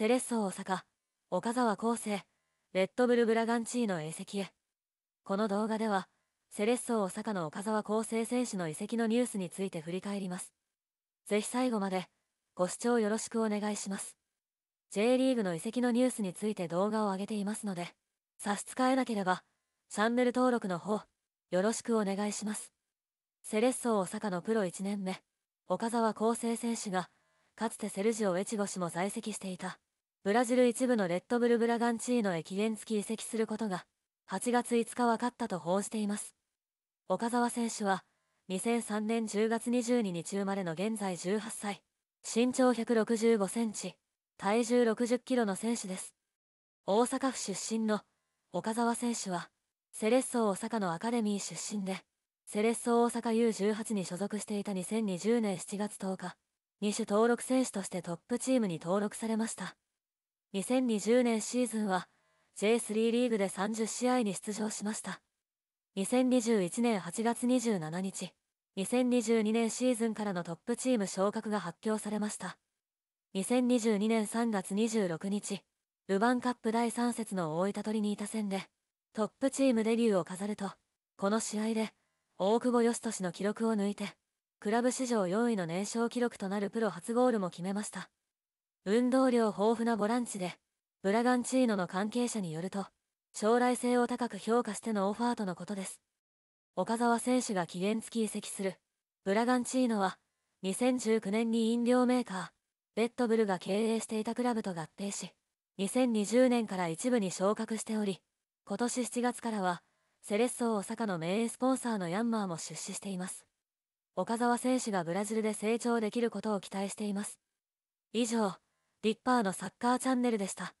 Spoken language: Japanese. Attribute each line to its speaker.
Speaker 1: セレッソ大阪、岡沢康生、レッドブルブラガンチーノ移籍へ。この動画では、セレッソ大阪の岡沢康生選手の移籍のニュースについて振り返ります。ぜひ最後まで、ご視聴よろしくお願いします。J リーグの移籍のニュースについて動画を上げていますので、差し支えなければ、チャンネル登録の方、よろしくお願いします。セレッソ大阪のプロ1年目、岡沢康生選手が、かつてセルジオ・エチゴ氏も在籍していた。ブラジル一部のレッドブル・ブラガンチーノへ期限付き移籍することが8月5日分かったと報じています。岡澤選手は2003年10月22日生まれの現在18歳、身長165センチ、体重60キロの選手です。大阪府出身の岡澤選手はセレッソ大阪のアカデミー出身で、セレッソ大阪 U18 に所属していた2020年7月10日、2種登録選手としてトップチームに登録されました。2020年シーズンは J3 リーグで30試合に出場しました。2021年8月27日、2022年シーズンからのトップチーム昇格が発表されました。2022年3月26日、ルヴァンカップ第3節の大分トリニータ戦で、トップチームデビューを飾ると、この試合で、大久保嘉俊の記録を抜いて、クラブ史上4位の年少記録となるプロ初ゴールも決めました。運動量豊富なボランチで、ブラガンチーノの関係者によると、将来性を高く評価してのオファーとのことです。岡澤選手が期限付き移籍する、ブラガンチーノは、2019年に飲料メーカー、レッドブルが経営していたクラブと合併し、2020年から一部に昇格しており、今年7月からは、セレッソ大阪の名スポンサーのヤンマーも出資しています。岡澤選手がブラジルで成長できることを期待しています。以上。リッパーのサッカーチャンネルでした。